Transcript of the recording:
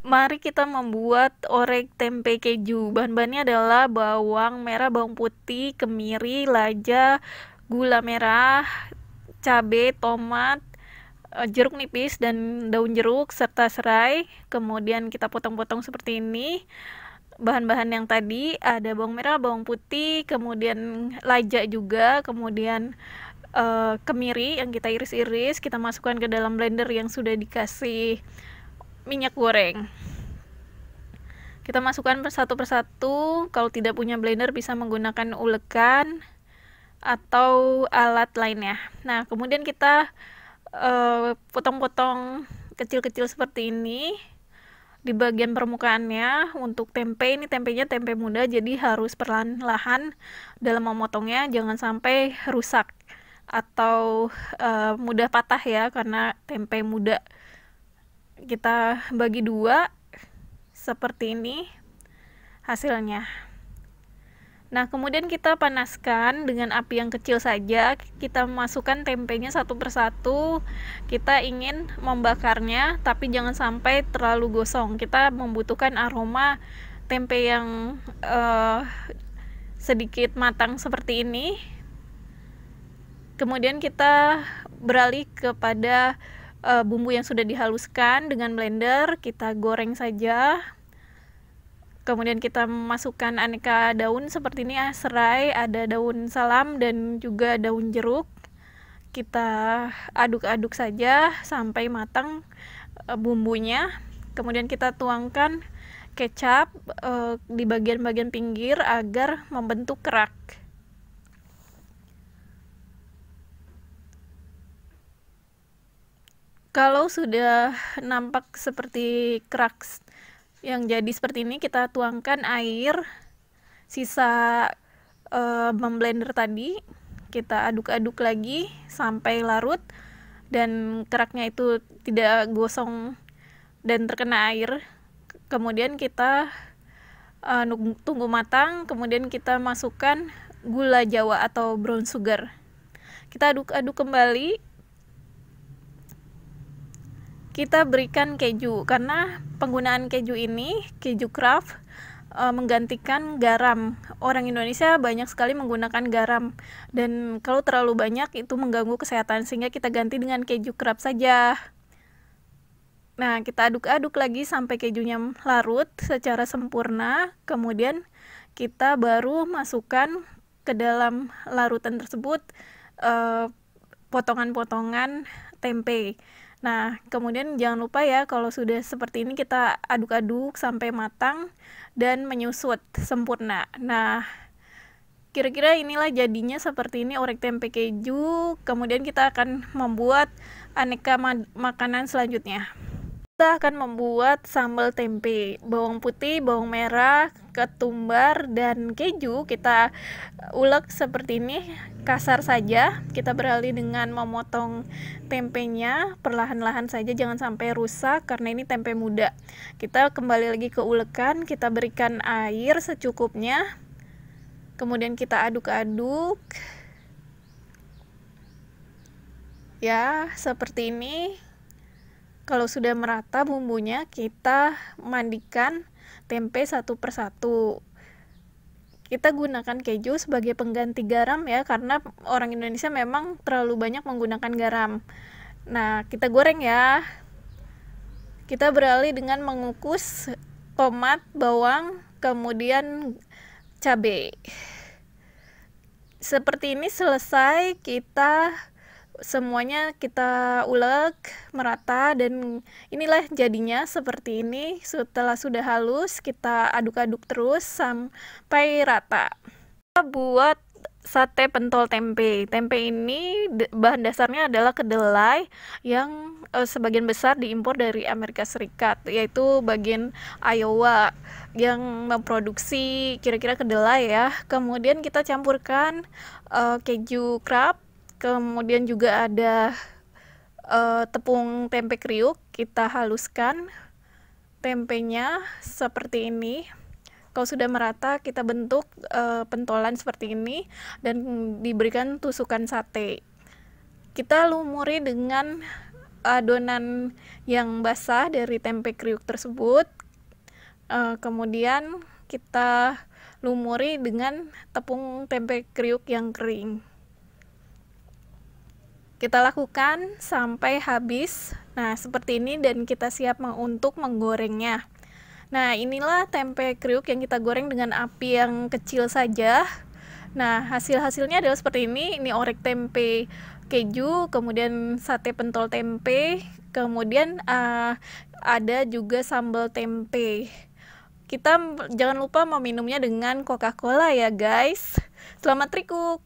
mari kita membuat orek tempe keju. Bahan-bahannya adalah bawang merah, bawang putih, kemiri, laja, gula merah, cabai, tomat, eh, jeruk nipis dan daun jeruk serta serai. Kemudian kita potong-potong seperti ini. Bahan-bahan yang tadi ada bawang merah, bawang putih, kemudian laja juga, kemudian uh, kemiri yang kita iris-iris, kita masukkan ke dalam blender yang sudah dikasih minyak goreng kita masukkan persatu persatu kalau tidak punya blender bisa menggunakan ulekan atau alat lainnya nah kemudian kita eh, potong-potong uh, kecil-kecil seperti ini di bagian permukaannya untuk tempe ini tempenya tempe muda jadi harus perlahan-lahan dalam memotongnya jangan sampai rusak atau uh, mudah patah ya karena tempe muda kita bagi dua seperti ini hasilnya nah kemudian kita panaskan dengan api yang kecil saja kita masukkan tempenya satu persatu kita ingin membakarnya tapi jangan sampai terlalu gosong kita membutuhkan aroma tempe yang uh, sedikit matang seperti ini kemudian kita beralih kepada uh, bumbu yang sudah dihaluskan dengan blender kita goreng saja kemudian kita masukkan aneka daun seperti ini ah, serai ada daun salam dan juga daun jeruk kita aduk-aduk saja sampai matang eh, bumbunya kemudian kita tuangkan kecap e, di bagian-bagian pinggir agar membentuk kerak Kalau sudah nampak seperti cracks yang jadi seperti ini, kita tuangkan air sisa uh, eh, memblender tadi, kita aduk-aduk lagi sampai larut dan keraknya itu tidak gosong dan terkena air. Kemudian kita uh, tunggu matang, kemudian kita masukkan gula jawa atau brown sugar. Kita aduk-aduk kembali kita berikan keju karena penggunaan keju ini keju craft e, menggantikan garam. Orang Indonesia banyak sekali menggunakan garam dan kalau terlalu banyak itu mengganggu kesehatan sehingga kita ganti dengan keju craft saja. Nah, kita aduk-aduk lagi sampai kejunya larut secara sempurna. Kemudian kita baru masukkan ke dalam larutan tersebut potongan eh, potongan-potongan tempe. Nah, kemudian jangan lupa ya kalau sudah seperti ini kita aduk-aduk sampai matang dan menyusut sempurna. Nah, kira-kira inilah jadinya seperti ini orek tempe keju kemudian kita akan membuat aneka makanan selanjutnya kita akan membuat sambal tempe bawang putih bawang merah ketumbar dan keju kita ulek seperti ini kasar saja kita beralih dengan memotong tempenya perlahan-lahan saja jangan sampai rusak karena ini tempe muda kita kembali lagi ke ulekan kita berikan air secukupnya kemudian kita aduk-aduk ya seperti ini kalau sudah merata bumbunya kita mandikan tempe satu persatu kita gunakan keju sebagai pengganti garam ya karena orang Indonesia memang terlalu banyak menggunakan garam. Nah, kita goreng ya. Kita beralih dengan mengukus tomat, bawang, kemudian cabai. Seperti ini selesai kita semuanya kita ulek merata dan inilah jadinya seperti ini setelah sudah halus kita aduk-aduk terus sampai rata kita buat sate pentol tempe. Tempe ini bahan dasarnya adalah kedelai yang eh, sebagian besar diimpor dari Amerika Serikat, yaitu bagian Iowa yang memproduksi kira-kira kedelai ya. Kemudian kita campurkan uh, keju crab kemudian juga ada uh, tepung tempe kriuk kita haluskan tempenya seperti ini kalau sudah merata kita bentuk uh, pentolan seperti ini dan diberikan tusukan sate kita lumuri dengan adonan yang basah dari tempe kriuk tersebut uh, kemudian kita lumuri dengan tepung tempe kriuk yang kering kita lakukan sampai habis. Nah, seperti ini dan kita siap untuk menggorengnya. Nah, inilah tempe kriuk yang kita goreng dengan api yang kecil saja. Nah, hasil-hasilnya adalah seperti ini. Ini orek tempe keju, kemudian sate pentol tempe, kemudian uh, ada juga sambal tempe. Kita jangan lupa meminumnya dengan Coca-Cola ya, guys. Selamat trikuk.